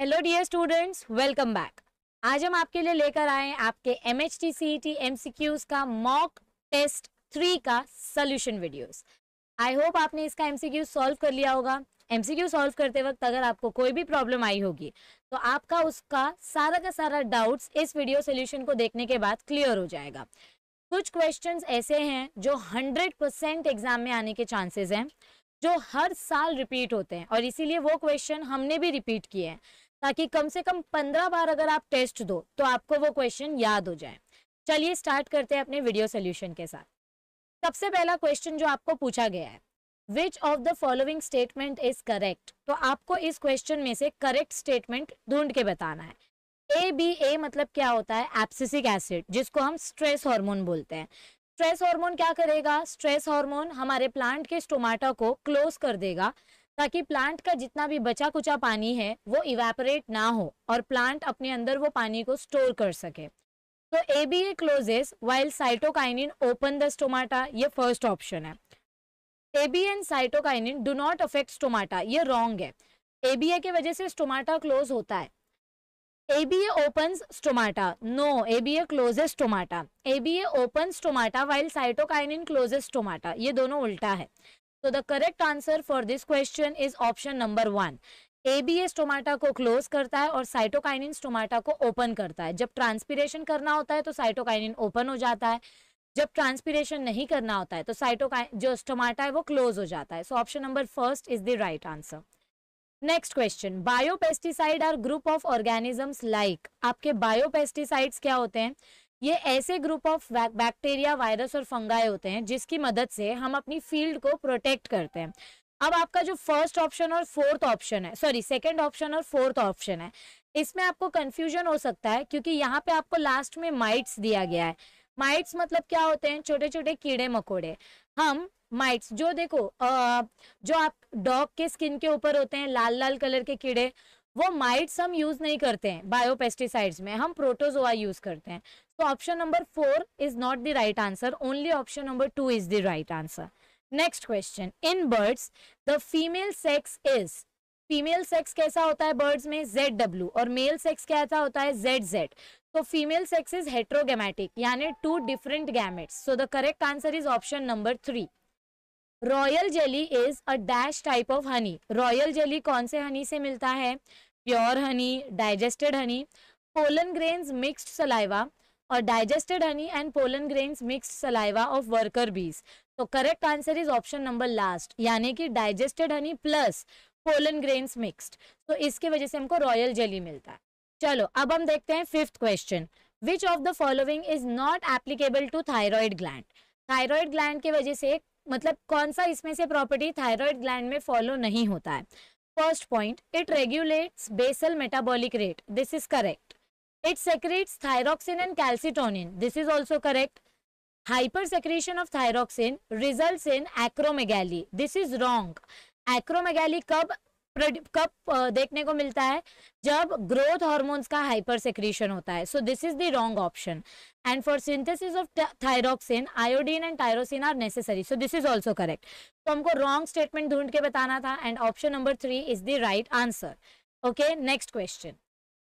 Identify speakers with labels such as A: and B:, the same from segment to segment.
A: Hello dear students welcome back आज हम आपके लिए लेकर आए आपके M H T C T M C Qs का मॉक टेस्ट थ्री का सोल्यूशन वीडियोस आई होप आपने इसका एम सी क्यू सॉल्व कर लिया होगा एम सी क्यू सॉल्व करते वक्त अगर आपको कोई भी प्रॉब्लम आई होगी तो आपका उसका सारा का सारा डाउट्स इस वीडियो सोल्यूशन को देखने के बाद क्लियर हो जाएगा कुछ क्वेश्चन ऐसे हैं जो परसेंट एग्जाम में आने के चांसेस हैं जो हर साल रिपीट होते हैं और इसीलिए वो क्वेश्चन हमने भी रिपीट किए हैं ताकि कम से कम पंद्रह बार अगर आप टेस्ट दो तो आपको वो क्वेश्चन याद हो जाए चलिए स्टार्ट करते हैं अपने वीडियो सोल्यूशन के साथ सबसे पहला क्वेश्चन जो आपको पूछा गया है which of the following statement is correct तो आपको इस क्वेश्चन में से करेक्ट स्टेटमेंट ढूंढ के बताना है ए बी ए मतलब क्या होता है एप्सिसिक एसिड जिसको हम स्ट्रेस हार्मोन बोलते हैं स्ट्रेस हार्मोन क्या करेगा स्ट्रेस हार्मोन हमारे प्लांट के स्टोमाटा को क्लोज कर देगा ताकि प्लांट का जितना भी बचा कुचा पानी है वो इवेपोरेट ना हो और प्लांट अपने अंदर वो पानी को स्टोर कर सके तो A B A closes while cytokinin open the stomata ये फर्स्ट ऑप्शन है A B and cytokinin do not affect stomata ये रॉन्ग है ए बी ए के वजह से स्टोमाटा क्लोज होता है A B A open stomata no A B A closes stomata A open stomata while cytokinin closes stomata ये दोनों उल्टा है So the correct answer for this question is option number one. ABA stomata को close करता है और cytokinin टोमाटा को open करता है जब ट्रांसपीरेशन करना होता है तो साइटोकाइनिन ओपन हो जाता है जब ट्रांसपीरेशन नहीं करना होता है तो साइटोकाइन जो टोमाटा है वो क्लोज हो जाता है so option number first is the right answer next question biopesticide are group of organisms like आपके बायोपेस्टिसाइड्स क्या होते हैं ये ऐसे ग्रुप ऑफ बैक्टीरिया वायरस और फंगाई होते हैं जिसकी मदद से हम अपनी फील्ड को प्रोटेक्ट करते हैं अब आपका जो फर्स्ट ऑप्शन और फोर्थ ऑप्शन है सॉरी सेकंड ऑप्शन और फोर्थ ऑप्शन है इसमें आपको कंफ्यूजन हो सकता है क्योंकि यहाँ पे आपको लास्ट में माइट्स दिया गया है माइट्स मतलब क्या होते हैं छोटे छोटे कीड़े मकोड़े हम माइट्स जो देखो आ, जो आप डॉग के स्किन के ऊपर होते हैं लाल लाल कलर के कीड़े वो माइट्स हम यूज नहीं करते हैं बायोपेस्टिसाइड्स में हम प्रोटोजोआ यूज करते हैं तो option number four is not the right answer only option number two is the right answer next question in birds the female sex is female sex कैसा होता है बर्ड्स में जेड डब्ल्यू और male sex कैसा होता है Z Z तो female sex is heterogametic यानी two different gametes so the correct answer is option number three royal jelly is a dash type of Honey royal jelly कौन से honey से मिलता है pure honey digested honey pollen grains mixed saliva और digested honey and pollen grains mixed saliva of worker bees तो correct answer is option number last यानी कि digested honey plus pollen grains mixed तो इसके वजह से हमको रॉयल जेली मिलता है चलो अब हम देखते हैं fifth question which of the following is not applicable to thyroid gland thyroid gland के वजह से मतलब कौन सा इसमें से प्रॉपर्टी थायराइड ग्लैंड में फॉलो नहीं होता है First point, it regulates basal metabolic rate. This is correct. It secretes thyroxine and calcitonin. This is also correct. Hypersecretion of thyroxine results in acromegaly. This is wrong. Acromegaly कब कब देखने को मिलता है जब ग्रोथ हॉर्मोन्स का hyper secretion होता है so this is the wrong option and for synthesis of thyroxine iodine and tyrosine are necessary so this is also correct तो हमको रॉन्ग स्टेटमेंट ढूंढ के बताना था and option number three is the right answer okay next question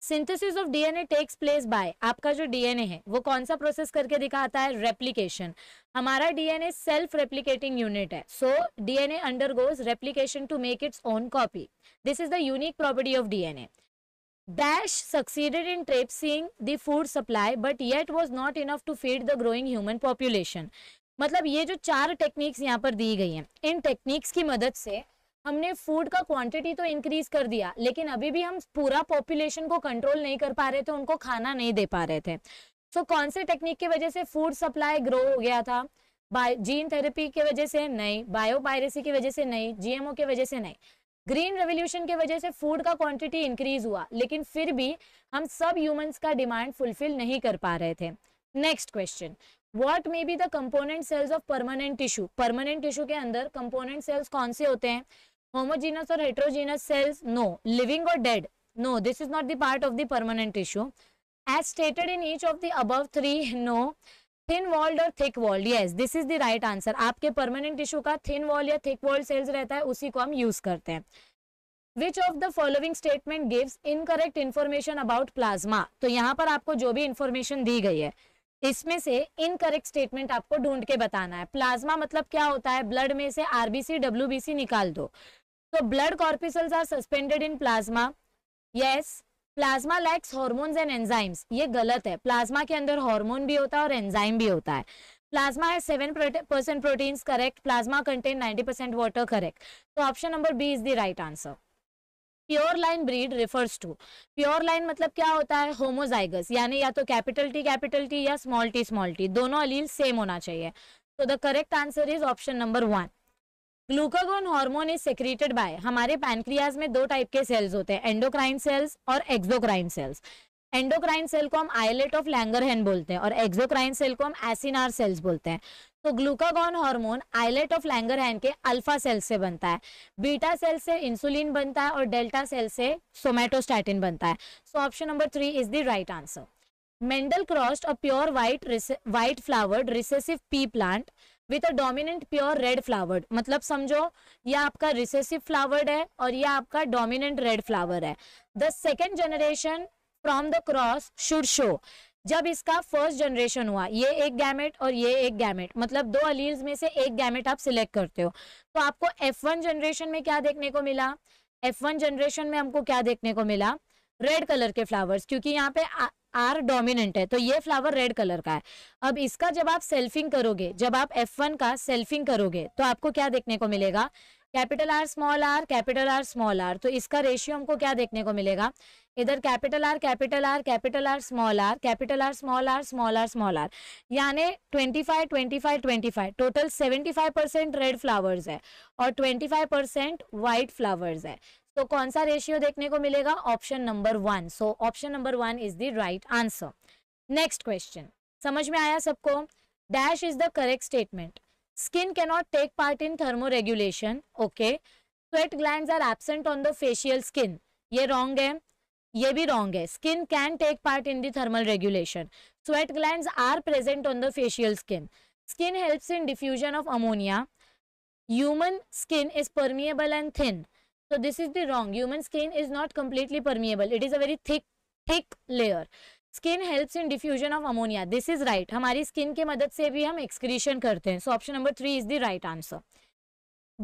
A: synthesis of DNA takes place by आपका जो DNA है वो कौन सा प्रोसेस करके दिखाता है रेप्लीकेशन हमारा डीएनए सेल्फ रेप्लीकेटिंग यूनिट है so DNA undergoes replication to make its own copy this is the unique property of DNA Dash succeeded in traipsing the food supply but yet was not enough to feed the growing human population मतलब ये जो चार techniques यहाँ पर दी गई हैं, इन techniques की मदद से हमने फूड का क्वांटिटी तो इंक्रीज कर दिया लेकिन अभी भी हम पूरा पॉपुलेशन को कंट्रोल नहीं कर पा रहे थे उनको खाना नहीं दे पा रहे थे सो so, कौन से टेक्निक की वजह से फूड सप्लाई ग्रो हो गया था जीन थेरेपी के वजह से नहीं बायो पायरेसी की वजह से नहीं जीएमओ की वजह से नहीं ग्रीन रेवोल्यूशन की वजह से फूड का क्वांटिटी इंक्रीज हुआ लेकिन फिर भी हम सब ह्यूमंस का डिमांड फुलफिल नहीं कर पा रहे थे next question what may be the component cells of permanent tissue permanent tissue के अंदर कंपोनेंट सेल्स कौन से होते हैं होमोजीनस और हेट्रोजीनस सेल्स नो लिविंग और dead no this is not the part of the permanent tissue as stated in each of the above three no thin walled और thick walled yes this is the right answer आपके permanent tissue का thin wall या thick walled cells रहता है उसी को हम use करते हैं which of the following statement gives incorrect information about plasma तो यहाँ पर आपको जो भी इन्फॉर्मेशन दी गई है इसमें से इनकरेक्ट स्टेटमेंट आपको ढूंढ के बताना है प्लाज्मा मतलब क्या होता है ब्लड में से आरबीसी डब्ल्यूबीसी निकाल दो तो blood corpuscles are suspended in plasma yes plasma lacks hormones and enzymes ये गलत है प्लाज्मा के अंदर हॉर्मोन भी होता है और एंजाइम भी होता है प्लाज्मा है seven percent proteins correct plasma contain ninety percent water correct तो option number B is the right answer pure line breed refers to pure line मतलब क्या होता है होमोजाइगस यानी या तो कैपिटल टी कैपिटल टी या स्मॉल टी स्मॉल टी दोनों अलील सेम होना चाहिए तो the correct answer is option number one glucagon hormone is secreted by हमारे पैनक्रियाज में दो टाइप के सेल्स होते हैं एंडोक्राइन सेल्स और एक्सोक्राइन सेल्स एंडोक्राइन सेल को हम आइलेट ऑफ लैंगरहैन बोलते हैं और एक्सोक्राइन सेल को हम एसिनार सेल्स बोलते हैं तो glucagon hormone islet of Langerhans के अल्फा सेल से बनता है बीटा सेल से इंसुलिन बनता है और डेल्टा सेल से सोमेटोस्टैटिन बनता है so option number three is the right answer Mendel crossed a pure white white flowered recessive pea plant with a dominant pure red flowered मतलब समझो यह आपका रिसेसिव फ्लावर्ड है और यह आपका डोमिनेंट रेड फ्लावर है the second generation from the cross should show जब इसका फर्स्ट जनरेशन हुआ ये एक गैमेट और ये एक गैमेट मतलब दो अलील्स में से एक गैमेट आप सिलेक्ट करते हो तो आपको F1 वन जनरेशन में क्या देखने को मिला F1 वन जनरेशन में हमको क्या देखने को मिला रेड कलर के फ्लावर्स क्योंकि यहाँ पे आर डोमिनेंट है तो ये फ्लावर रेड कलर का है अब इसका जब आप सेल्फिंग करोगे जब आप एफ वन का सेल्फिंग करोगे तो आपको क्या देखने को मिलेगा capital R small R capital R small R तो इसका रेशियो हमको क्या देखने को मिलेगा इधर capital R capital R capital R small R capital R small R small R small R यानी twenty five twenty five twenty five total seventy five percent red flowers है और twenty five percent white flowers है तो कौन सा ratio देखने को मिलेगा option number one so option number one is the right answer next question समझ में आया सबको dash is the correct statement skin take part in thermoregulation okay sweat gland are absent on the facial skin ये wrong है ये भी wrong है skin can take part in dermal thermal regulation sweat gland are present on the facial skin skin helps in diffusion of ammonia human skin is permeable and thin so this is the wrong human skin is not completely permeable it is a very thick thick layer skin helps in diffusion of ammonia this is right हमारी skin की मदद से भी हम excretion करते हैं so option number three is the right answer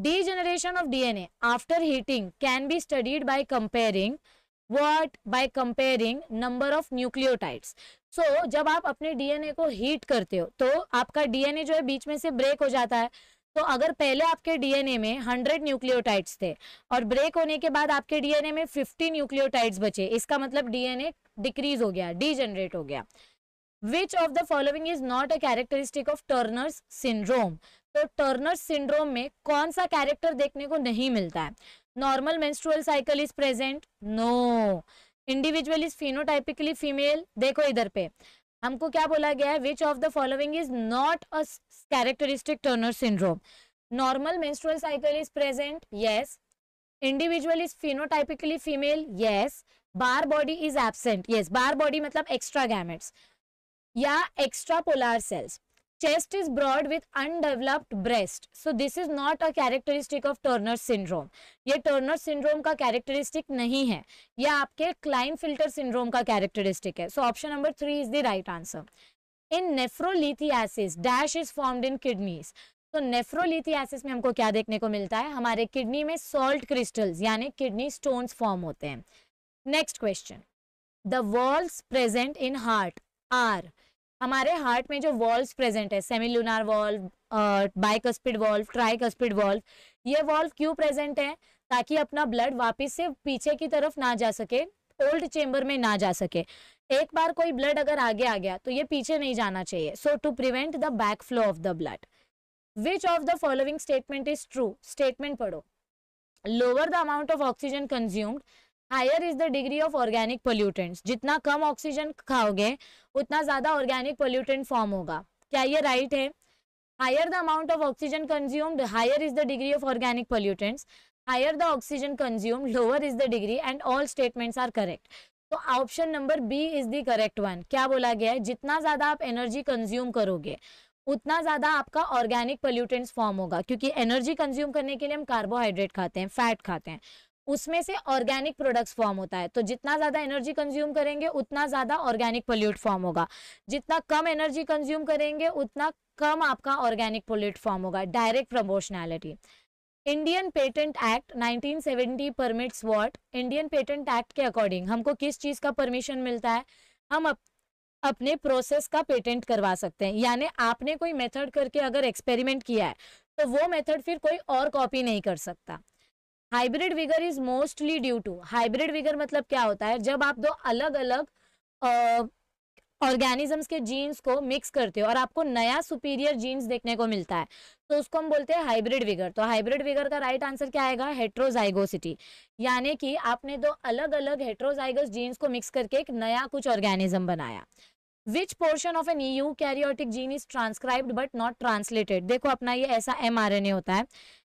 A: degeneration of DNA after heating can be studied by comparing what by comparing number of nucleotides so जब आप अपने डीएनए को हीट करते हो तो आपका डीएनए जो है बीच में से ब्रेक हो जाता है तो अगर पहले आपके डीएनए में 100 न्यूक्लियोटाइड्स थे और ब्रेक होने के बाद आपके डीएनए में 50 न्यूक्लियोटाइड्स बचे इसका मतलब डीएनए डिक्रीज हो गया डीजनरेट हो गया which of the following is not a characteristic of Turner's syndrome तो टर्नर सिंड्रोम में कौन सा कैरेक्टर देखने को नहीं मिलता है normal menstrual cycle is present no individual is phenotypically female देखो इधर पे हमको क्या बोला गया है which of the following is not a characteristic Turner syndrome normal menstrual cycle is present yes individual is phenotypically female yes Barr body is absent yes Barr body मतलब extra gametes या extra polar cells chest is broad with undeveloped breast so this is not a characteristic of turner syndrome ye turner syndrome ka characteristic nahi hai ye aapke klein filter syndrome ka characteristic hai so option number 3 is the right answer in nephrolithiasis dash is formed in kidneys तो nephrolithiasis में हमको क्या देखने को मिलता है हमारे kidney में सॉल्ट क्रिस्टल्स यानी किडनी स्टोन्स फॉर्म होते हैं next question the walls present in heart are हमारे हार्ट में जो वॉल्व प्रेजेंट है lunar valve bicuspid valve tricuspid valve ये वॉल्व क्यों प्रेजेंट है ताकि अपना ब्लड वापस से पीछे की तरफ ना जा सके ओल्ड चेम्बर में ना जा सके एक बार कोई ब्लड अगर आगे आ गया तो ये पीछे नहीं जाना चाहिए so to prevent the back flow of the blood which of the following statement is true statement पढ़ो lower the amount of oxygen consumed higher is the degree of organic pollutants जितना कम ऑक्सीजन खाओगे उतना ज़्यादा organic pollutant form होगा क्या ये right right है higher the amount of oxygen consumed higher is the degree of organic pollutants higher the oxygen consume lower is the degree and all statements are correct तो option number B is the correct one क्या बोला गया है जितना ज़्यादा आप energy consume करोगे उतना ज़्यादा आपका ऑर्गेनिक पोल्यूटेंट्स फॉर्म होगा क्योंकि एनर्जी कंज्यूम करने के लिए हम कार्बोहाइड्रेट खाते हैं फैट खाते हैं उसमें से ऑर्गेनिक प्रोडक्ट्स फॉर्म होता है तो जितना ज्यादा एनर्जी कंज्यूम करेंगे उतना ज्यादा ऑर्गेनिक पोल्यूट फॉर्म होगा जितना कम एनर्जी कंज्यूम करेंगे उतना कम आपका ऑर्गेनिक पोल्यूट फॉर्म होगा direct proportionality Indian patent act 1970 permits what Indian patent act के अकॉर्डिंग हमको किस चीज का परमिशन मिलता है हम अप, अपने प्रोसेस का पेटेंट करवा सकते हैं यानी आपने कोई मेथड करके अगर एक्सपेरिमेंट किया है तो वो मेथड फिर कोई और कॉपी नहीं कर सकता hybrid vigour is mostly due to hybrid vigour मतलब क्या होता है जब आप दो अलग अलग ऑर्गेनिजम्स के जीन्स को मिक्स करते हो और आपको नया सुपीरियर जीन्स देखने को मिलता है तो उसको हम बोलते हैं हाइब्रिड विगर तो हाइब्रिड विगर का राइट आंसर क्या आएगा हेट्रोजाइगोसिटी यानी कि आपने दो अलग अलग हेट्रोजाइगस जीन्स को मिक्स करके एक नया कुछ ऑर्गेनिज्म बनाया which portion of an eukaryotic gene is transcribed but not translated देखो अपना ये ऐसा एम होता है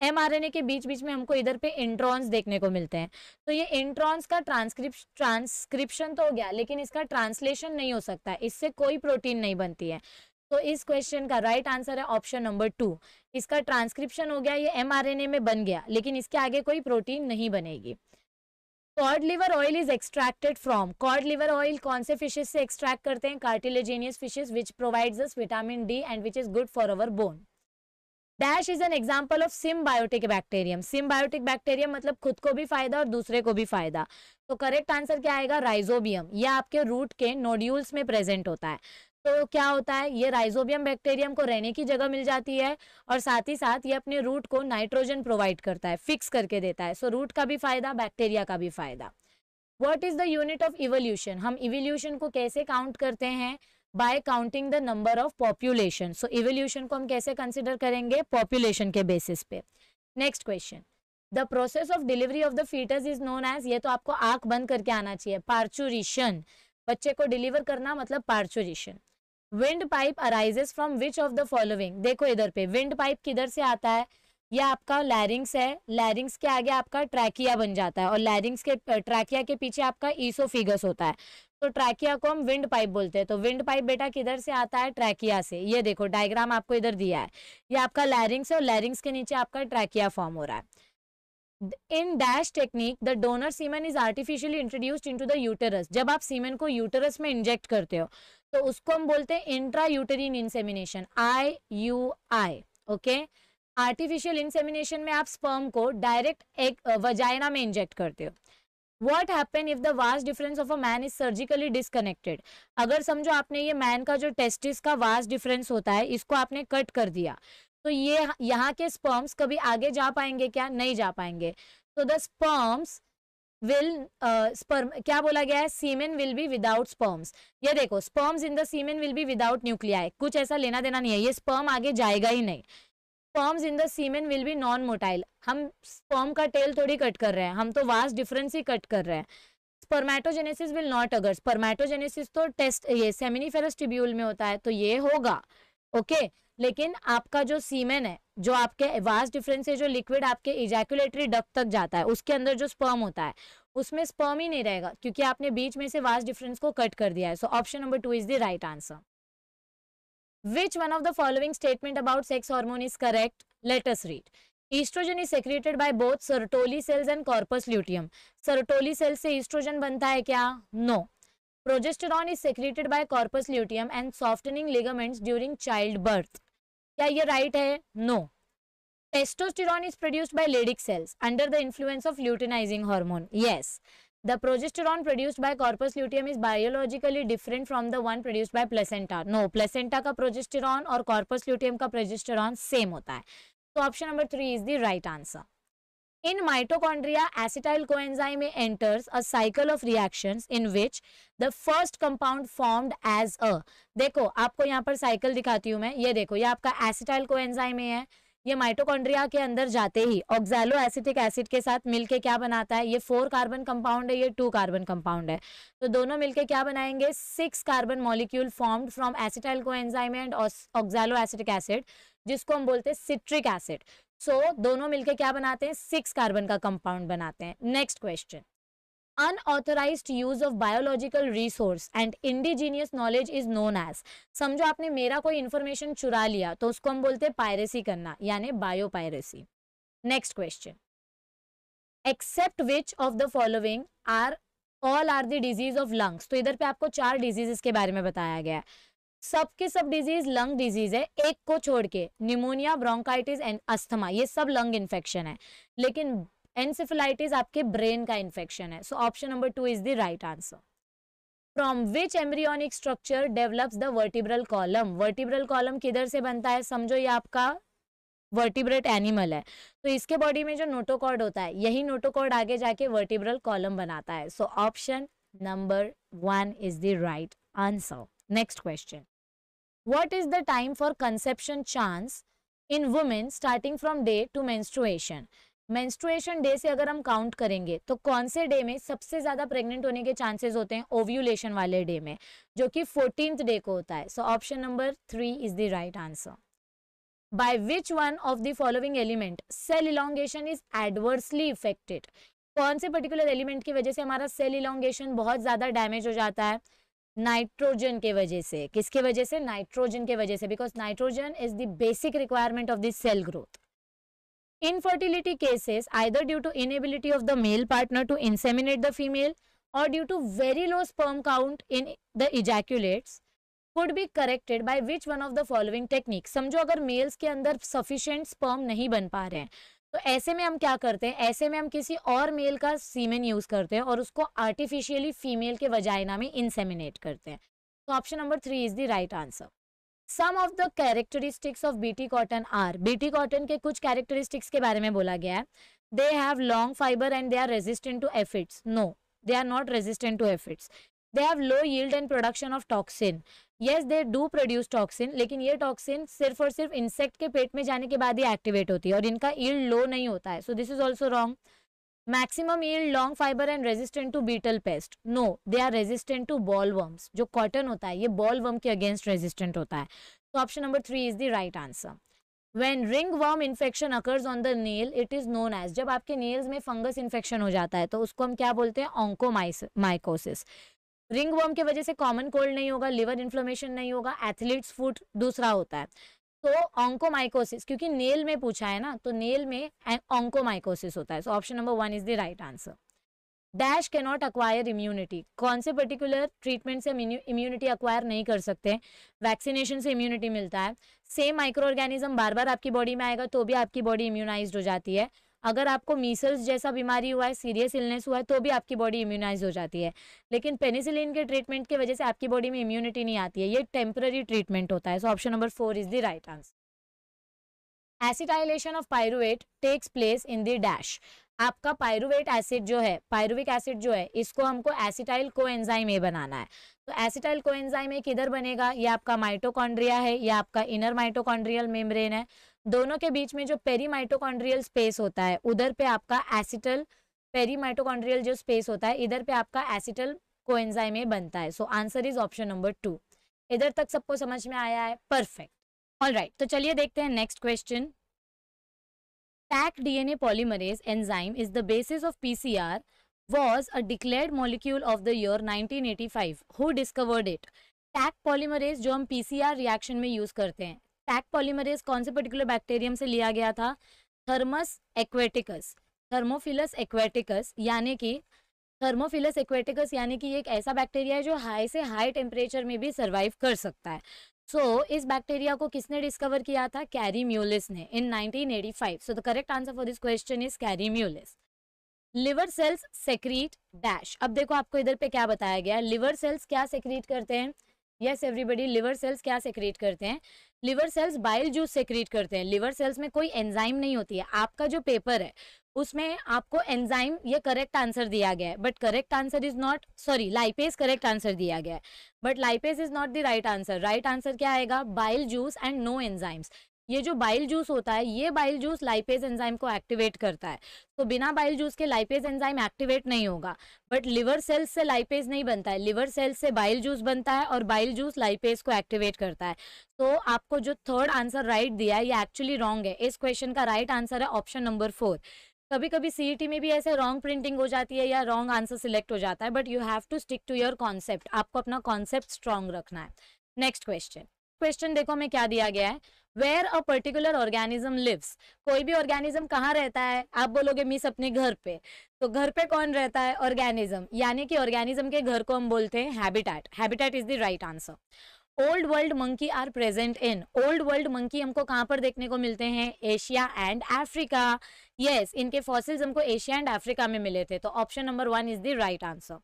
A: एमआरएनए के बीच बीच में हमको इधर पे इंट्रॉन्स देखने को मिलते हैं तो ये इंट्रॉन्स का ट्रांसक्रिप ट्रांसक्रिप्शन तो हो गया लेकिन इसका ट्रांसलेशन नहीं हो सकता इससे कोई प्रोटीन नहीं बनती है तो इस क्वेश्चन का राइट right आंसर है ऑप्शन नंबर टू इसका ट्रांसक्रिप्शन हो गया ये एमआरएनए में बन गया लेकिन इसके आगे कोई प्रोटीन नहीं बनेगी cod liver oil is extracted from cod liver oil कौन से फिशेज से एक्सट्रैक्ट करते हैं cartilaginous fishes which provides us vitamin D and which is good for our bone dash is an example of symbiotic bacterium symbiotic bacterium मतलब खुद को भी फायदा और दूसरे को भी फायदा तो करेक्ट आंसर क्या आएगा राइजोबियम यह आपके रूट के नोड्यूल्स में प्रेजेंट होता है तो क्या होता है ये राइजोबियम बैक्टेरियम को रहने की जगह मिल जाती है और साथ ही साथ ये अपने रूट को नाइट्रोजन प्रोवाइड करता है फिक्स करके देता है सो so, रूट का भी फायदा बैक्टेरिया का भी फायदा what is the unit of evolution हम इवोल्यूशन को कैसे काउंट करते हैं by counting the number of population so evolution को हम कैसे कंसिडर करेंगे पॉपुलेशन के बेसिस पे next question the process of delivery of the foetus is known as ये तो आपको आंख बंद करके आना चाहिए पार्चुरिशन बच्चे को डिलीवर करना मतलब parturition wind pipe arises from which of the following देखो इधर पे विंड पाइप किधर से आता है यह आपका लैरिंग्स है लैरिंग्स के आगे आपका ट्रैकिया बन जाता है और लैरिंग्स के ट्रैकिया के पीछे आपका ईसोफिगस होता है तो ट्रैकिया को हम विंड पाइप बोलते हैं तो विंड पाइप बेटा किधर से आता है ट्रैकिया से ये देखो डायग्राम आपको इधर दिया है ये आपका लैरिंग्स है और लैरिंग्स के नीचे आपका ट्रैकिया फॉर्म हो रहा है in dash technique the donor semen is artificially introduced into the uterus जब आप सीमेन को यूटरस में इंजेक्ट करते हो तो उसको हम बोलते हैं intra uterine insemination I U I okay artificial insemination में आप स्पर्म को डायरेक्ट एक वजाइना में इंजेक्ट करते हो what happen if the vas deferens of a man is surgically disconnected अगर समझो आपने ये मैन का जो टेस्टिस का वास्ट डिफरेंस होता है इसको आपने कट कर दिया तो ये यहाँ के स्पर्म्स कभी आगे जा पाएंगे क्या नहीं जा पाएंगे तो द स्पर्म्स विल स्पर्म क्या बोला गया है semen will be without sperms ये देखो sperms in the semen will be without nuclei कुछ ऐसा लेना देना नहीं है ये स्पर्म आगे जाएगा ही नहीं sperms in the semen will be non motile हम स्पर्म का टेल थोड़ी कट कर रहे हैं हम तो वास डिफरेंस ही कट कर रहे हैं स्पर्मेटोजेनेसिस विल नॉट अगर स्पर्मेटोजेनेसिस तो टेस्ट ये सेमिनिफेरस ट्यूब्यूल में होता है तो ये होगा ओके okay? लेकिन आपका जो सीमेन है जो आपके वास डिफरेंस है जो लिक्विड आपके इजैकुलेटरी डक तक जाता है उसके अंदर जो स्पर्म होता है उसमें स्पर्म ही नहीं रहेगा क्योंकि आपने बीच में से वास डिफरेंस को कट कर दिया है so option number two is the right answer Which one of the following statement about sex hormone is correct? Let us read. Estrogen is secreted by both sertoli cells and corpus luteum. Sertoli cell से estrogen बनता है क्या? No. Progesterone is secreted by corpus luteum and softening ligaments during childbirth. क्या ये right है? No. Testosterone is produced by Leydig cells under the influence of luteinizing hormone. Yes. Yes. The progesterone produced by corpus luteum is biologically different from the one produced by placenta. No, placenta का progesterone और corpus luteum का progesterone same होता है. So option number three is the right answer. In mitochondria, acetyl coenzyme enters a cycle of reactions in which the first compound formed as a. देखो आपको यहाँ पर cycle दिखाती हूँ मैं. ये देखो ये आपका acetyl coenzyme है. ये माइटोकॉन्ड्रिया के अंदर जाते ही ऑक्सैलो एसिटिक एसिड के साथ मिलके क्या बनाता है ये फोर कार्बन कंपाउंड है ये टू कार्बन कंपाउंड है तो दोनों मिलके क्या बनाएंगे six carbon molecule formed from acetyl coenzyme and oxaloacetic acid जिसको हम बोलते हैं सिट्रिक एसिड सो दोनों मिलकर क्या बनाते हैं सिक्स कार्बन का कंपाउंड बनाते हैं next question unauthorised use of biological resource and indigenous knowledge is known as समझो आपने मेरा कोई इन्फॉर्मेशन चुरा लिया तो उसको हम बोलते हैं पायरेसी करना यानी biopiracy next question except which of the following are all are the disease of lungs तो इधर पे आपको चार डिजीजेस के बारे में बताया गया है सब के सब डिजीज लंग डिजीज है एक को छोड़ के निमोनिया ब्रोंकाइटिस एंड अस्थमा ये सब लंग इन्फेक्शन है लेकिन एनसेफेलाइटिस आपके ब्रेन का इन्फेक्शन है so option number two is the right answer from which embryonic structure develops the vertebral column vertebral column किधर से बनता है समझो ये आपका वर्टिब्रेट एनिमल है तो इसके बॉडी में जो नोटोकॉर्ड होता है यही नोटोकॉर्ड आगे जाके वर्टिब्रल कॉलम बनाता है so option number one is the right answer next question what is the time for conception chance in women starting from day two menstruation menstruation day से अगर हम काउंट करेंगे तो कौन से डे में सबसे ज्यादा प्रेग्नेंट होने के चांसेस होते हैं ओव्यूलेशन वाले डे में जो कि फोर्टीन डे को होता है so option number three is the right answer by which one of the following element cell elongation is adversely affected कौन से पर्टिकुलर एलिमेंट की वजह से हमारा सेल इलोंगेशन बहुत ज्यादा डैमेज हो जाता है नाइट्रोजन के वजह से किसके वजह से नाइट्रोजन के वजह से because nitrogen is the basic requirement of the cell growth Infertility cases either due to inability of the male partner to inseminate the female or due to very low sperm count in the ejaculates could be corrected by which one of the following technique samjho agar males ke andar sufficient sperm nahi ban pa rahe hain तो ऐसे में हम क्या करते हैं ऐसे में हम किसी और मेल का सीमेन यूज करते हैं और उसको आर्टिफिशियली फीमेल के वजाइना में इंसेमिनेट करते हैं तो option number three is the right answer some of the characteristics of BT cotton are BT cotton के कुछ कैरेक्टरिस्टिक्स के बारे में बोला गया है they have long fibre and they are resistant to aphids no they are not resistant to aphids they have low yield and production of toxin yes they do produce toxin लेकिन ये toxin सिर्फ और सिर्फ insect के पेट में जाने के बाद ही एक्टिवेट होती है और इनका यील्ड लो नहीं होता है so this is also wrong maximum yield long fibre and resistant to beetle pest no they are resistant to boll worms जो कॉटन होता है ये बॉल वर्म के अगेंस्ट रेजिस्टेंट होता है तो option number three is the right answer when ring worm infection occurs on the nail it is known as जब आपके नेल्स में फंगस इन्फेक्शन हो जाता है तो उसको हम क्या बोलते हैं ऑंकोमाइकोसिस रिंग वर्म की वजह से कॉमन कोल्ड नहीं होगा लिवर इन्फ्लोमेशन नहीं होगा एथलीट्स फूट दूसरा होता है तो ऑंकोमाइकोसिस क्योंकि नेल में पूछा है ना तो नेल में ऑंकोमाइकोसिस होता है so option number one is the right answer dash cannot acquire immunity कौन से पर्टिकुलर ट्रीटमेंट से इम्यूनिटी अक्वायर नहीं कर सकते वैक्सीनेशन से इम्यूनिटी मिलता है सेम माइक्रो ऑर्गेनिज्म बार बार आपकी बॉडी में आएगा तो भी आपकी बॉडी इम्यूनाइज हो जाती है अगर आपको मीसल्स जैसा बीमारी हुआ है सीरियस इलनेस हुआ है तो भी आपकी बॉडी इम्यूनाइज हो जाती है लेकिन पेनिसिलिन के ट्रीटमेंट की वजह से आपकी बॉडी में इम्यूनिटी नहीं आती है ये टेम्पररी ट्रीटमेंट होता है so option number four is the right answer acetylation of pyruvate takes place in the dash आपका पायरुवेट एसिड जो है पायरुविक एसिड जो है इसको हमको एसिटाइल को एंजाइम ए बनाना है तो एसिटाइल को एंजाइम ए किधर बनेगा ये आपका माइटोकॉन्ड्रिया है या आपका इनर माइटोकॉन्ड्रियल मेम्ब्रेन है दोनों के बीच में जो पेरीमाइटोकॉन्ड्रियल स्पेस होता है उधर पे आपका एसिटल पेरीमाइटोकॉन्ड्रियल जो स्पेस होता है इधर पे आपका एसिटल कोएंजाइम बनता है so answer is option number two इधर तक सबको समझ में आया है परफेक्ट ऑल राइट तो चलिए देखते हैं next question Taq DNA polymerase enzyme is the basis of PCR was a declared molecule of the year 1985 who discovered it Taq polymerase जो हम पीसीआर रिएक्शन में यूज करते हैं टैक पॉलीमरेज कौन से पर्टिकुलर बैक्टेरियम से लिया गया था थर्मस एक्वेटिकस थर्मोफिलस एक्वेटिकस यानी कि थर्मोफिलस एक्वेटिकस यानी कि एक ऐसा बैक्टीरिया है जो हाई से हाई टेम्परेचर में भी सर्वाइव कर सकता है सो so, इस बैक्टीरिया को किसने डिस्कवर किया था कैरी म्यूलिस ने in 1985 so the correct answer for this question is Kary Mullis liver cells secrete dash अब देखो आपको इधर पे क्या बताया गया लिवर सेल्स क्या सेक्रीट करते हैं यस एवरीबडी लिवर सेल्स क्या सेक्रेट करते हैं liver cells bile juice secrete करते हैं लिवर सेल्स में कोई एंजाइम नहीं होती है आपका जो पेपर है उसमें आपको एंजाइम ये करेक्ट आंसर दिया गया है but correct answer is not sorry lipase correct answer दिया गया है but lipase is not the right answer right answer क्या आएगा bile juice and no enzymes ये जो बाइल जूस होता है ये बाइल जूस लाइपेज एंजाइम को एक्टिवेट करता है तो बिना बाइल जूस के लाइपेज एंजाइम एक्टिवेट नहीं होगा बट लिवर सेल्स से लाइपेज नहीं बनता है लिवर सेल्स से बाइल जूस बनता है और बाइल जूस लाइपेज को एक्टिवेट करता है तो आपको जो थर्ड आंसर राइट दिया है ये एक्चुअली रॉन्ग है इस क्वेश्चन का राइट right आंसर है ऑप्शन नंबर फोर कभी कभी सीईटी में भी ऐसे रॉन्ग प्रिंटिंग हो जाती है या रॉन्ग आंसर सिलेक्ट हो जाता है but you have to stick to your concept आपको अपना कॉन्सेप्ट स्ट्रांग रखना है नेक्स्ट क्वेश्चन क्वेश्चन देखो हमें क्या दिया गया है where a particular organism lives कोई भी ऑर्गेनिज्म कहाँ रहता है आप बोलोगे मिस अपने घर पे तो घर पे कौन रहता है ऑर्गेनिज्म यानी कि ऑर्गेनिज्म के घर को हम बोलते हैं habitat habitat is the right answer old world monkey are present in old world monkey हमको कहाँ पर देखने को मिलते हैं एशिया एंड अफ्रीका यस इनके फॉसिल्स हमको एशिया एंड अफ्रीका में मिले थे तो option number one is the right answer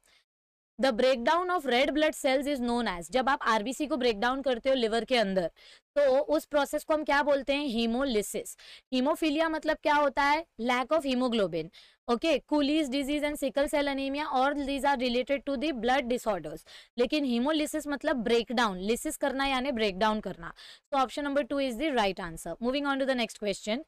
A: the breakdown of red blood cells is known as जब आप आरबीसी को ब्रेकडाउन करते हो लिवर के अंदर तो उस प्रोसेस को हम क्या बोलते हैं हीमोलिसिस हीमोफीलिया मतलब क्या होता है lack of haemoglobin okay Cooley's disease and sickle cell anaemia और these are related to the blood disorders लेकिन हीमोलिसिस मतलब ब्रेकडाउन लिसिस करना यानी ब्रेकडाउन करना तो option number two is the right answer moving on to the next question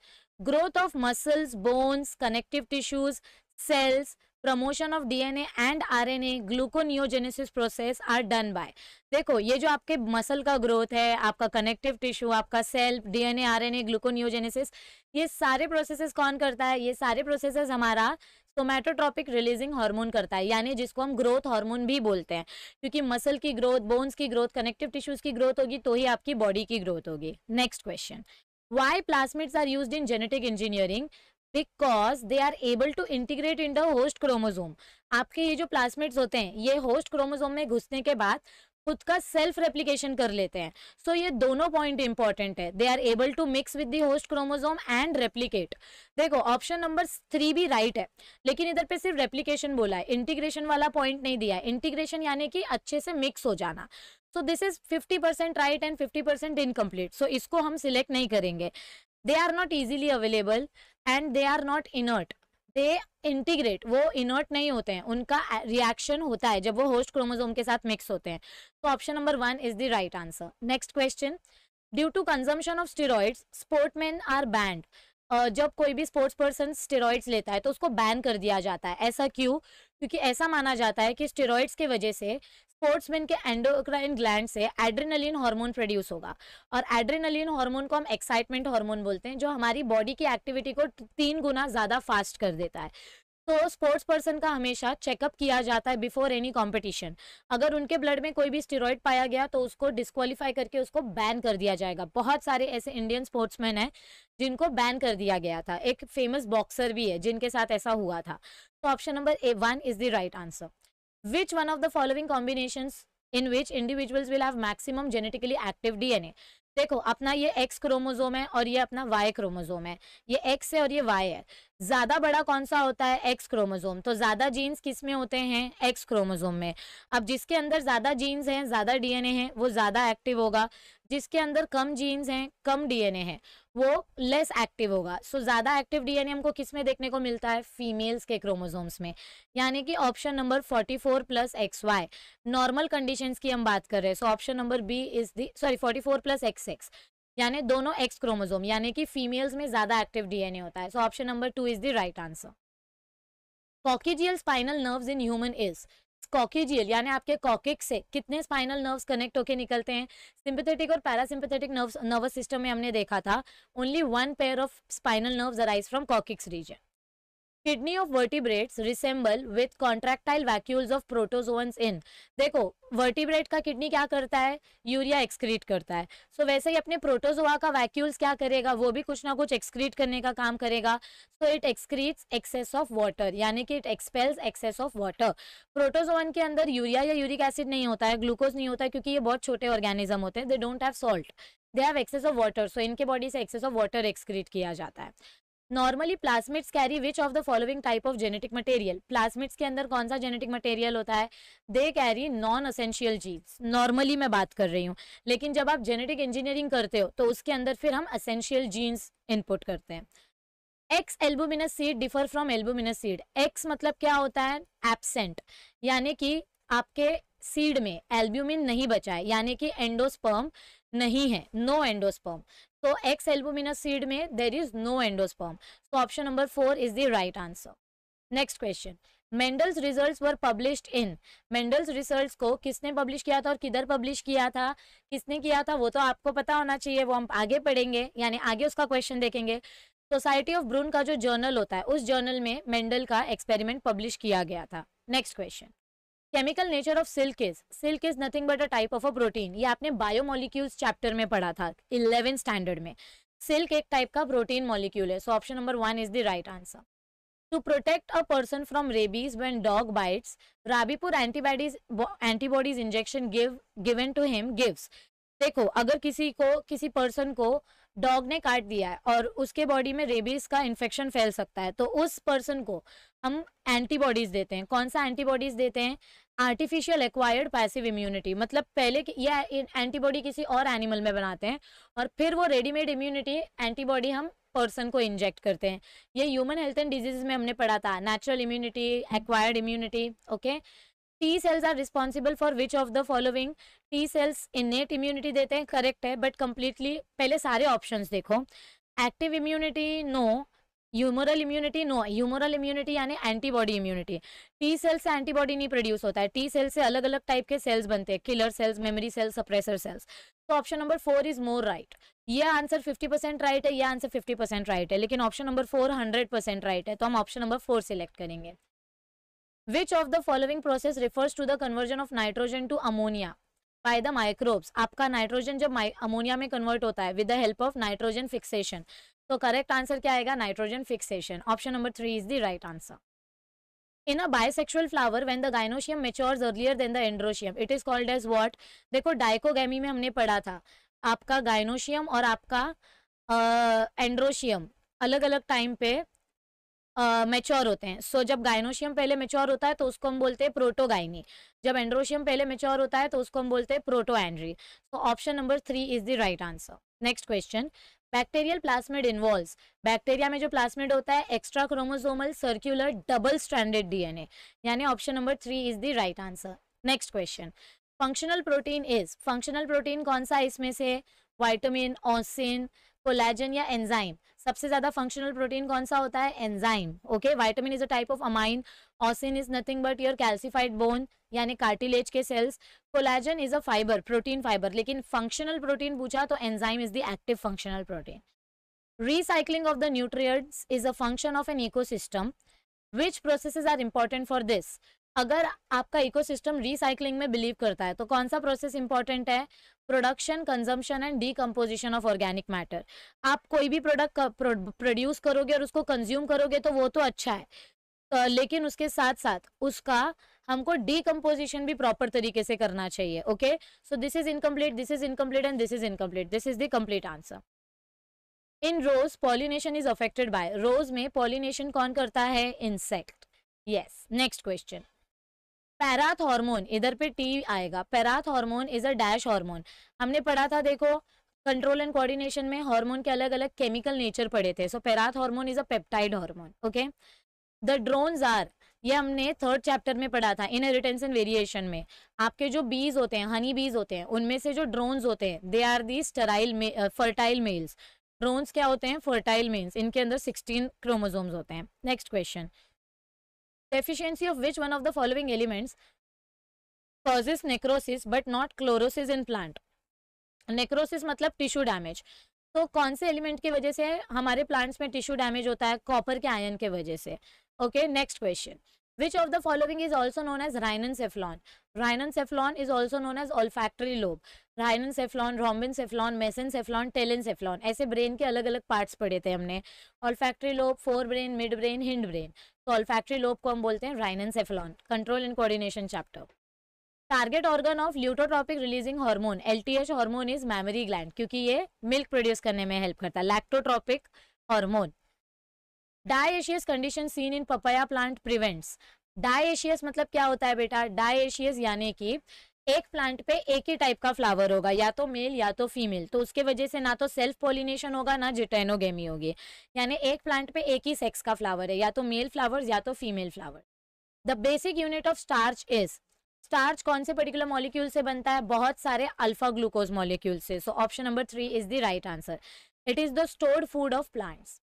A: growth of muscles bones connective tissues cells promotion of DNA and RNA gluconeogenesis process are done by देखो ये जो आपके muscle का growth है आपका connective tissue आपका cell DNA RNA gluconeogenesis ये सारे प्रोसेसेस कौन करता है ये सारे प्रोसेसेस हमारा सोमेटोट्रॉपिक रिलीजिंग हार्मोन करता है यानी जिसको हम ग्रोथ हार्मोन भी बोलते हैं क्योंकि मसल की ग्रोथ बोन्स की ग्रोथ कनेक्टिव टिश्यूज की ग्रोथ होगी तो ही आपकी बॉडी की ग्रोथ होगी next question why plasmids are used in genetic engineering because they are able to integrate in the host chromosome आपके ये जो प्लास्मेट्स होते हैं ये होस्ट क्रोमोजोम में घुसने के बाद खुद का सेल्फ रेप्लीकेशन कर लेते हैं सो so, ये दोनों पॉइंट इंपॉर्टेंट है they are able to mix with host chromosome and replicate देखो ऑप्शन नंबर थ्री भी राइट है लेकिन इधर पे सिर्फ रेप्लीकेशन बोला है इंटीग्रेशन वाला पॉइंट नहीं दिया है इंटीग्रेशन यानी कि अच्छे से मिक्स हो जाना so this is 50% right and 50% incomplete so इसको हम सिलेक्ट नहीं करेंगे they are not easily available and they are not inert they integrate वो इनर्ट नहीं होते हैं उनका रिएक्शन होता है जब वो होस्ट क्रोमोजोम के साथ मिक्स होते हैं तो option number one is the right answer next question due to consumption of steroids sportsman are banned जब कोई भी स्पोर्ट्स पर्सन स्टेरॉइड्स लेता है तो उसको बैन कर दिया जाता है ऐसा क्यों क्योंकि ऐसा माना जाता है कि स्टेरॉइड्स के वजह से स्पोर्ट्समैन के एंडोक्राइन ग्लैंड से एड्रेनलिन हार्मोन प्रोड्यूस होगा और एड्रेनलिन हार्मोन को हम एक्साइटमेंट हार्मोन बोलते हैं जो हमारी बॉडी की एक्टिविटी को तीन गुना ज़्यादा फास्ट कर देता है तो स्पोर्ट्स पर्सन का हमेशा चेकअप किया जाता है बिफोर एनी कंपटीशन अगर उनके ब्लड में कोई भी स्टेरॉइड पाया गया तो उसको डिस्कालीफाई करके उसको बैन कर दिया जाएगा बहुत सारे ऐसे इंडियन स्पोर्ट्समैन हैं जिनको बैन कर दिया गया था एक फेमस बॉक्सर भी है जिनके साथ ऐसा हुआ था तो option number A one is the right answer which one of the following combinations in which individuals will have maximum genetically active DNA देखो अपना ये एक्स क्रोमोजोम है और ये अपना वाई क्रोमोजोम है ये एक्स है और ये वाई है ज्यादा बड़ा कौन सा होता है एक्स क्रोमोजोम तो ज्यादा जीन्स किस में होते हैं एक्स क्रोमोजोम में अब जिसके अंदर ज्यादा जीन्स हैं ज्यादा डीएनए है वो ज्यादा एक्टिव होगा जिसके अंदर कम जीन्स हैं कम डीएनए है वो लेस एक्टिव होगा सो so, ज्यादा एक्टिव डीएनए हमको किस में देखने को मिलता है फीमेल्स के क्रोमोसोम्स में यानी कि option number 44 plus X Y normal conditions की हम बात कर रहे हैं so option number B is the sorry 44 plus X X यानी दोनों एक्स क्रोमोजोम यानी कि फीमेल्स में ज्यादा एक्टिव डीएनए होता है so option number two is the right answer coccygeal spinal nerves in human is coccygeal यानी आपके कॉकिक से कितने स्पाइनल नर्व्स कनेक्ट होकर निकलते हैं सिंपथेटिक और पैरासिम्पथेटिक नर्वस सिस्टम में हमने देखा था only one pair of spinal nerves arise from coccyx region kidney of vertebrates resemble with contractile vacuoles of protozoans in देखो वर्टिब्रेट का किडनी क्या करता है यूरिया एक्सक्रीट करता है सो so, वैसे ही अपने प्रोटोजोआ का वैक्यूल्स क्या करेगा वो भी कुछ ना कुछ एक्सक्रीट करने का काम करेगा so it excretes excess of water यानी कि it expels excess of water protozoan के अंदर यूरिया या यूरिक एसिड नहीं होता है ग्लूकोज नहीं होता है क्योंकि ये बहुत छोटे ऑर्गेनिज्म होते हैं they don't have salt they have excess of water so इनके बॉडी से एक्सेस ऑफ वाटर एक्सक्रीट किया जाता है normally plasmids carry which of the following type of genetic material plasmids के अंदर कौन सा जेनेटिक मटेरियल होता है they carry non essential genes normally मैं बात कर रही हूँ लेकिन जब आप जेनेटिक इंजीनियरिंग करते हो तो उसके अंदर फिर हम असेंशियल जीन्स इनपुट करते हैं ex albuminous seed differ from albuminous seed ex मतलब क्या होता है एबसेंट यानी कि आपके सीड में एल्ब्यूमिन नहीं बचा है यानी कि एंडोस्पर्म नहीं है नो एंडोस्पर्म तो एक्स एल्बुमिनस सीड में there is no endosperm so option number four is the right answer next question Mendel's results were published in Mendel's results को किसने पब्लिश किया था और किधर पब्लिश किया था किसने किया था वो तो आपको पता होना चाहिए वो हम आगे पढ़ेंगे यानी आगे उसका क्वेश्चन देखेंगे सोसाइटी ऑफ ब्रून का जो जर्नल होता है उस जर्नल में मेंडल का एक्सपेरिमेंट पब्लिश किया गया था next question chemical nature of silk is silk is nothing but a type of a protein ये आपने बायोमोलिक्यूल्स चैप्टर में पढ़ा था इलेवन स्टैंडर्ड में सिल्क एक टाइप का प्रोटीन मॉलिक्यूल है so option number one is the right answer to protect a person from rabies when dog bites Rabipur antibodies antibodies injection give given to him gives देखो अगर किसी को किसी person को dog ने काट दिया है और उसके बॉडी में रेबीज का इन्फेक्शन फैल सकता है तो उस पर्सन को हम एंटीबॉडीज देते हैं कौन सा एंटीबॉडीज देते हैं आर्टिफिशियल एक्वायर्ड पैसिव इम्यूनिटी मतलब पहले यह एंटीबॉडी किसी और एनिमल में बनाते हैं और फिर वो रेडीमेड इम्यूनिटी एंटीबॉडी हम पर्सन को इंजेक्ट करते हैं ये ह्यूमन हेल्थ एंड डिजीज में हमने पढ़ा था natural immunity acquired immunity okay T cells are responsible for which of the following T cells innate immunity देते हैं करेक्ट है बट कम्प्लीटली पहले सारे ऑप्शन देखो active immunity no humoral immunity no humoral immunity यानी एंटीबॉडी इम्यूनिटी टी सेल से antibody नहीं produce होता है टी सेल से अलग अलग टाइप के सेल्स बनते हैं killer cells memory cells suppressor cells तो option number four is more right ये आंसर फिफ्टी परसेंट राइट है ये आंसर फिफ्टी परसेंट राइट है लेकिन option number four hundred percent right है तो हम ऑप्शन नंबर फोर सिलेक्ट करेंगे which of the following process refers to the conversion of nitrogen to ammonia by the microbes आपका nitrogen जब ammonia में convert होता है with the help of nitrogen fixation तो करेक्ट आंसर क्या आएगा nitrogen fixation option number three is the right answer in a bisexual flower when the gynosium matures earlier than the androecium it is called as what देखो dichogamy में हमने पढ़ा था आपका gynoecium और आपका एंड्रोशियम uh, अलग अलग टाइम पे मेच्योर uh, होते हैं सो so, जब गाइनोशियम पहले मेच्योर होता है तो उसको हम बोलते हैं प्रोटोगाइनी जब एंड्रोशियम पहले मेच्योर होता है तो उसको हम बोलते हैं protandry so option number three is the right answer next question bacterial plasmid involve bacteria में जो प्लास्मिड होता है extra chromosomal circular double standard DNA यानी option number three is the right answer next question functional protein is functional protein कौन सा इसमें से vitamin ossein collagen या एंजाइम सबसे ज्यादा फंक्शनल प्रोटीन कौन सा होता है enzyme okay vitamin is a type of amine ossein is nothing but your calcified bone यानी कार्टिलेज के cells collagen is a fibre protein fibre लेकिन फंक्शनल प्रोटीन पूछा तो enzyme is the active functional protein recycling of the nutrients a function of an an ecosystem which processes are important for this अगर आपका ecosystem recycling में believe करता है तो कौन सा प्रोसेस इंपॉर्टेंट है production consumption and decomposition of organic matter आप कोई भी प्रोडक्ट प्रोड्यूस करोगे और उसको कंज्यूम करोगे तो वो तो अच्छा है लेकिन उसके साथ साथ उसका हमको डीकम्पोजिशन भी प्रॉपर तरीके से करना चाहिए okay so this is incomplete this is incomplete and this is incomplete this is the complete answer in rose pollination is affected by rose में पॉलिनेशन कौन करता है insect yes next question parathormone इधर पे T आएगा parathormone is a dash hormone हमने पढ़ा था देखो कंट्रोल एंड कोऑर्डिनेशन में हार्मोन के अलग अलग केमिकल नेचर पड़े थे सो parathormone is a peptide hormone okay the drones are ये हमने थर्ड चैप्टर में पढ़ा था इन रिटेंशन वेरिएशन में आपके जो बीज होते हैं हनी बीज होते हैं उनमें से जो ड्रोन्स होते हैं they are the sterile fertile males drones क्या होते हैं फर्टाइल मेल्स इनके अंदर सिक्सटीन क्रोमोजोम्स होते हैं next question deficiency of which one of the following elements causes necrosis but not chlorosis in plant necrosis मतलब टिश्यू डैमेज तो कौन से एलिमेंट की वजह से हमारे प्लांट्स में टिश्यू डैमेज होता है कॉपर के आयन के वजह से okay next question which of the following is also known as rhinencephalon rhinencephalon is also known as olfactory lobe rhinencephalon rhombencephalon mesencephalon telencephalon ऐसे brain के अलग अलग parts पढ़े थे हमने olfactory lobe forebrain midbrain hindbrain तो olfactory lobe को हम बोलते हैं rhinencephalon control and coordination chapter target organ of luteotropic releasing hormone L T H hormone is mammary gland क्योंकि ये मिल्क प्रोड्यूस करने में help करता है lactotropic hormone dioecious condition seen in papaya plant prevents dioecious मतलब क्या होता है बेटा डायशियस यानी कि एक प्लांट पे एक ही टाइप का फ्लावर होगा या तो मेल या तो फीमेल तो उसके वजह से ना तो सेल्फ पोलिनेशन होगा ना जिटेनोगेमी होगी यानी एक प्लांट पे एक ही सेक्स का फ्लावर है या तो मेल फ्लावर्स या तो female flower the basic unit of starch is starch कौन से पर्टिकुलर मॉलिक्यूल से बनता है बहुत सारे अल्फा ग्लूकोज मॉलिक्यूल से so option number three is the right answer it is the stored food of plants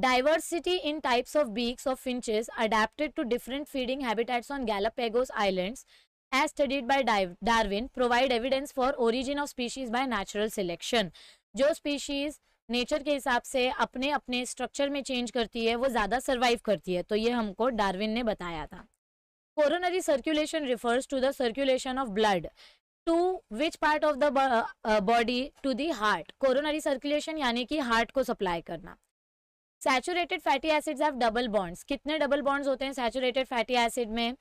A: Diversity in types of beaks of finches adapted to different feeding habitats on Galapagos Islands as studied by Darwin provide evidence for origin of species by natural selection. जो species nature के हिसाब से अपने अपने structure में change करती है वो ज़्यादा सर्वाइव करती है तो ये हमको डार्विन ने बताया था coronary circulation refers to the circulation of blood to which part of the body to the heart coronary circulation यानी कि हार्ट को सप्लाई करना saturated fatty acids have double bonds कितने डबल बॉन्ड्स होते हैं सैचुरेटेड फैटी एसिड में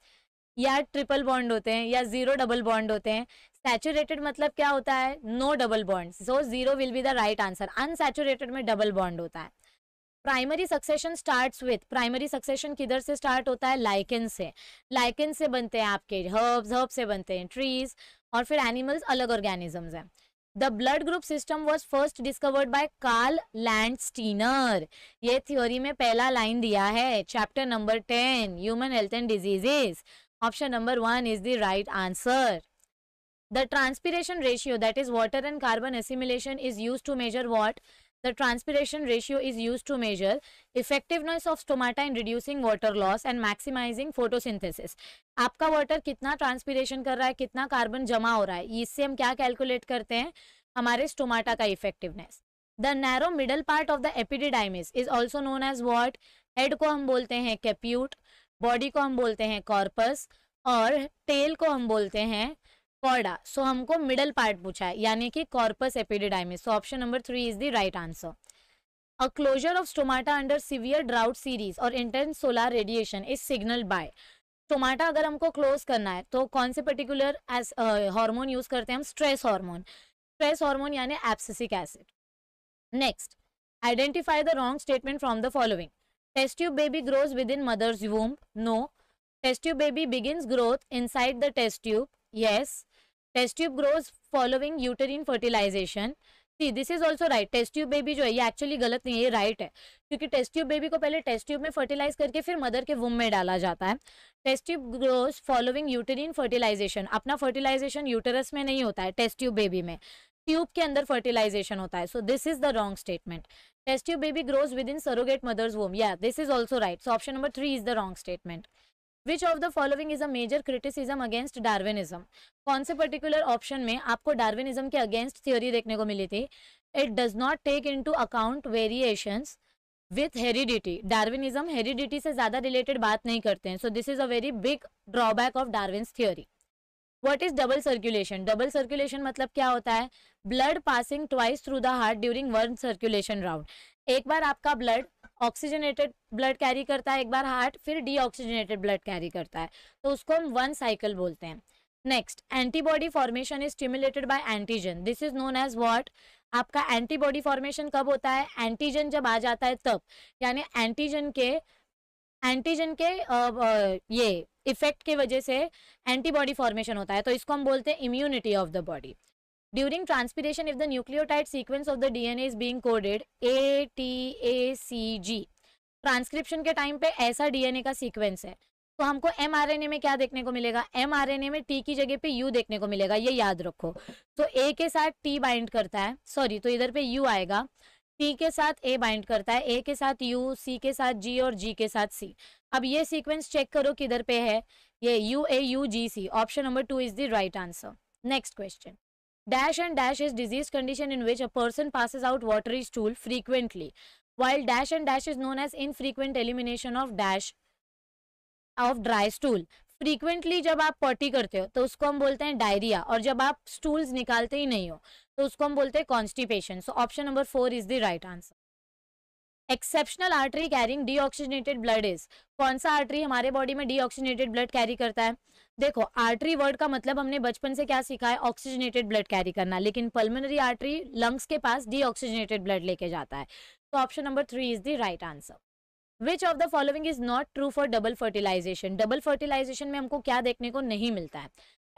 A: या triple bond होते हैं या जीरो डबल बॉन्ड होते हैं सैचुरेटेड मतलब क्या होता है no double bond so zero will be the right answer unsaturated में डबल बॉन्ड होता है primary succession starts with primary succession किधर से स्टार्ट होता है लाइकन से लाइकन से बनते हैं आपके हर्ब्स हर्ब से बनते हैं ट्रीज और फिर एनिमल्स अलग ऑर्गेनिजम्स हैं The blood group system was first discovered by Carl Landsteiner. ये थ्योरी में पहला लाइन दिया है chapter number ten human health and diseases option number one is the right answer The transpiration ratio that is water and carbon assimilation is used to measure what? The transpiration ratio is used to measure effectiveness of stomata in reducing water loss and maximizing photosynthesis. आपका water कितना transpiration कर रहा है कितना carbon जमा हो रहा है इससे हम क्या कैलकुलेट करते हैं हमारे स्टोमाटा का effectiveness the narrow middle part of the epididymis is also known as what head को हम बोलते हैं कैप्यूट बॉडी को हम बोलते हैं कॉर्पस और टेल को हम बोलते हैं कॉर्डा सो हमको मिडल पार्ट पूछा है यानी कि corpus epididymis so option number three is the right answer a closure of stomata under severe drought series और intense solar radiation is signal by stomata अगर हमको क्लोज करना है तो कौन से पर्टिकुलर एस हार्मोन यूज करते हैं हम स्ट्रेस हार्मोन स्ट्रेस हार्मोन यानी abscisic acid next identify the wrong statement from the following test tube baby grows within mother's womb no test tube baby begin growth inside the test tube yes test tube grows following uterine fertilization C this is also right test tube baby जो है ये actually गलत नहीं है ये right है क्योंकि test tube baby को पहले टेस्ट ट्यूब में फर्टिलाइज करके फिर मदर के वुम में डाला जाता है test tube grows following uterine fertilization अपना फर्टिलाइजेशन यूटरस में नहीं होता है टेस्ट ट्यूब बेबी में ट्यूब के अंदर फर्टिलाइजेशन होता है so this is the wrong statement test tube baby grows within surrogate mother's womb या this is also right so option number three is the wrong statement which of the following is a major criticism against Darwinism कौन से particular option में आपको Darwinism के against theory देखने को मिली थी it does not take into account variations with heredity Darwinism heredity से ज्यादा रिलेटेड बात नहीं करते हैं so this is a very big drawback of Darwin theory what is double circulation double circulation मतलब क्या होता है blood passing twice through the heart during one circulation round एक बार आपका ब्लड ऑक्सीजनेटेड ब्लड कैरी करता है एक बार हार्ट फिर डीऑक्सीजनेटेड ब्लड कैरी करता है तो उसको हम वन साइकिल बोलते हैं next antibody formation is stimulated by antigen this is known as what आपका एंटीबॉडी फॉर्मेशन कब होता है एंटीजन जब आ जाता है तब यानी एंटीजन के एंटीजन के ये इफेक्ट के वजह से एंटीबॉडी फॉर्मेशन होता है तो इसको हम बोलते हैं immunity of the body During transpiration, if the nucleotide sequence of the DNA is being coded A T A C G, transcription के टाइम पे ऐसा डीएनए का सीक्वेंस है तो हमको एमआरएनए में क्या देखने को मिलेगा एमआरएनए में टी की जगह पे यू देखने को मिलेगा ये याद रखो तो ए के साथ टी बाइंड करता है सॉरी तो इधर पे यू आएगा टी के साथ ए बाइंड करता है ए के साथ यू सी के साथ जी और जी के साथ सी अब ये सीक्वेंस चेक करो किधर पे है ये U A U G C option number two is the right answer next question Dash and dash is disease condition in which a person passes out watery stool frequently, while dash and dash is known as infrequent elimination of dash of dry stool. Frequently जब आप potty करते हो तो उसको हम बोलते हैं diarrhoea और जब आप स्टूल्स निकालते ही नहीं हो तो उसको हम बोलते हैं constipation so option number four is the right answer exceptional artery carrying deoxygenated blood is कौन सा आर्टरी हमारे बॉडी में डीऑक्सीजनेटेड ब्लड कैरी करता है देखो आर्टरी वर्ड का मतलब हमने बचपन से क्या सीखा है ऑक्सीजनेटेड ब्लड कैरी करना लेकिन पल्मोनरी आर्टरी लंग्स के पास डीऑक्सीजनेटेड ब्लड लेके जाता है तो option number three is the right answer which of the following is not true for double fertilization double fertilization में हमको क्या देखने को नहीं मिलता है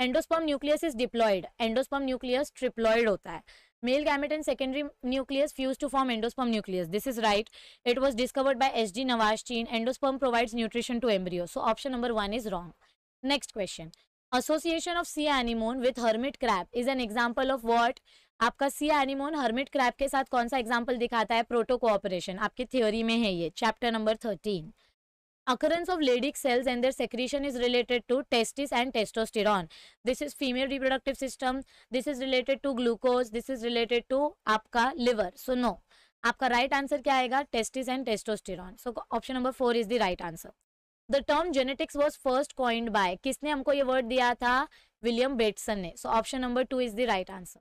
A: endosperm nucleus is diploid endosperm nucleus triploid होता है male gamete and secondary nucleus fuse to form endosperm nucleus this is right it was discovered by H D Nawaschin endosperm provides nutrition to embryo so option number one is wrong next question association of sea anemone with hermit crab is an example of what आपका sea anemone hermit Krebs के साथ कौन सा example दिखाता है proto cooperation आपकी theory में है ये chapter number thirteen occurrence of Leydig cells and their secretion is related to testis and testosterone. This is female reproductive system. This is related to glucose. This is related to आपका liver. So no. आपका right answer क्या आएगा testis and testosterone. So option number four is the right answer. The term genetics was first coined by किसने हमको ये word दिया था William Bateson ने. So option number two is the right answer.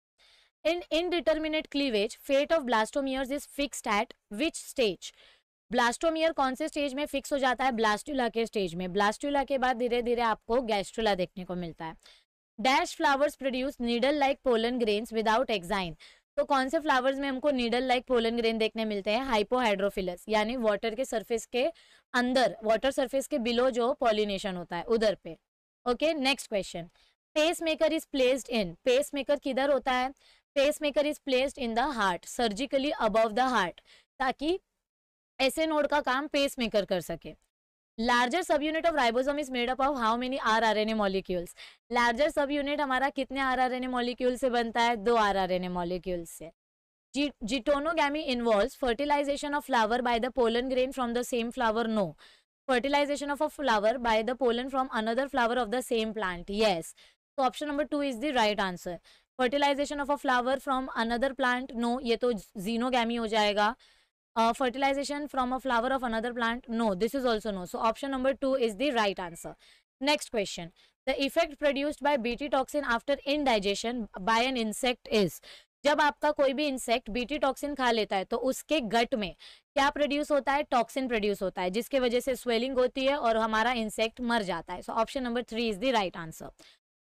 A: In indeterminate cleavage, fate of blastomeres is fixed at which stage? Blastomere कौन से stage में fix हो जाता है ब्लास्टुला के स्टेज में ब्लास्टुला के बाद धीरे धीरे आपको गैस्ट्रुला देखने को मिलता है dash flowers produce needle like pollen grains without exine तो कौन से फ्लावर्स में हमको नीडल लाइक पोलन ग्रेन देखने मिलते हैं हाइपोहाइड्रोफिलस यानी वाटर के सर्फेस के अंदर वाटर सर्फेस के बिलो जो पॉलिनेशन होता है उधर पे okay next question pacemaker is placed in pacemaker किधर होता है pacemaker is placed in the heart surgically above the heart ताकि ऐसे नोड का काम पेस मेकर कर सके larger subunit of ribosome is made up of how many R R N A molecules larger subunit हमारा कितने R R N A molecule से बनता है दो R R N A molecule से geitonogamy involve fertilization of flower by the pollen grain from the same flower no fertilization of a flower by the pollen from another flower of the same plant yes तो option number two is the right answer fertilization of a flower from another plant no ये तो xenogamy हो जाएगा fertilization from a flower of another plant no this is also no so option number two is the right answer next question the effect produced by B toxin after ingestion by an insect is जब आपका कोई भी insect BT toxin खा लेता है तो उसके गट में क्या प्रोड्यूस होता है टॉक्सिन प्रोड्यूस होता है जिसके वजह से स्वेलिंग होती है और हमारा इंसेक्ट मर जाता है so option number three is the right answer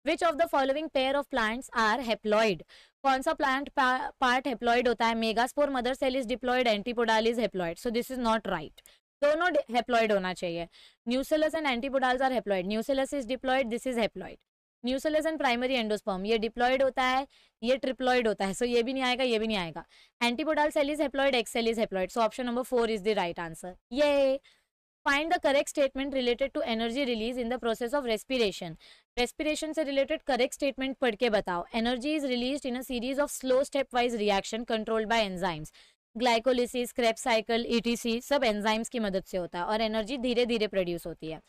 A: which of the following pair of plants are haploid कौन सा प्लांट पार्ट हेप्लॉइड होता है megaspore mother cell is diploid antipodal is haploid so this is not right दोनों haploid होना चाहिए nucellus and antipodal are haploid nucellus is diploid this is haploid nucellus and primary endosperm ये diploid होता है ये triploid होता है सो so ये भी नहीं आएगा ये भी नहीं आएगा antipodal cell is haploid egg cell is haploid so option number four is the right answer ये find the correct statement related to energy release in the process of respiration respiration से रिलेटेड करेक्ट स्टेटमेंट पढ़ के बताओ energy is release in a series of slow stepwise reaction controlled by enzymes glycolysis Krebs cycle ETC सब enzymes की मदद से होता है और एनर्जी धीरे धीरे प्रोड्यूस होती है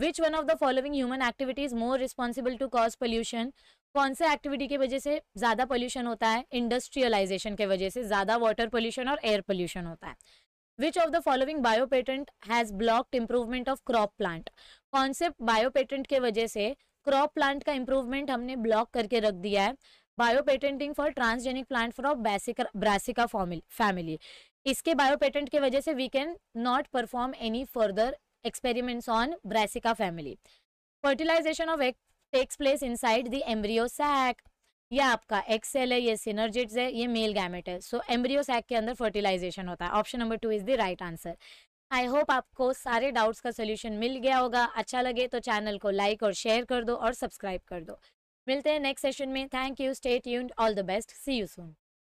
A: which one of the following human activities more responsible to cause pollution कौन से एक्टिविटी की वजह से ज़्यादा पोल्यूशन होता है इंडस्ट्रियलाइजेशन के वजह से ज़्यादा वाटर पोल्यूशन और एयर पोल्यूशन होता है which of the following bio patent has blocked improvement of crop plant concept bio patent के वजह से crop plant का improvement हमने block करके रख दिया है bio patenting for transgenic plant from brassica family इसके बायो पेटेंट के वजह से we can not perform any further experiments on brassica family fertilization of egg takes place inside the embryo sac ये आपका एक्सेल है ये सिनर्जिट्स है ये मेल गैमेट है सो एम्ब्रियो सैक के अंदर फर्टिलाइजेशन होता है option number two is the right answer I hope आपको सारे डाउट्स का सोल्यूशन मिल गया होगा अच्छा लगे तो चैनल को लाइक और शेयर कर दो और सब्सक्राइब कर दो मिलते हैं नेक्स्ट सेशन में थैंक यू स्टेट यून all the best see you soon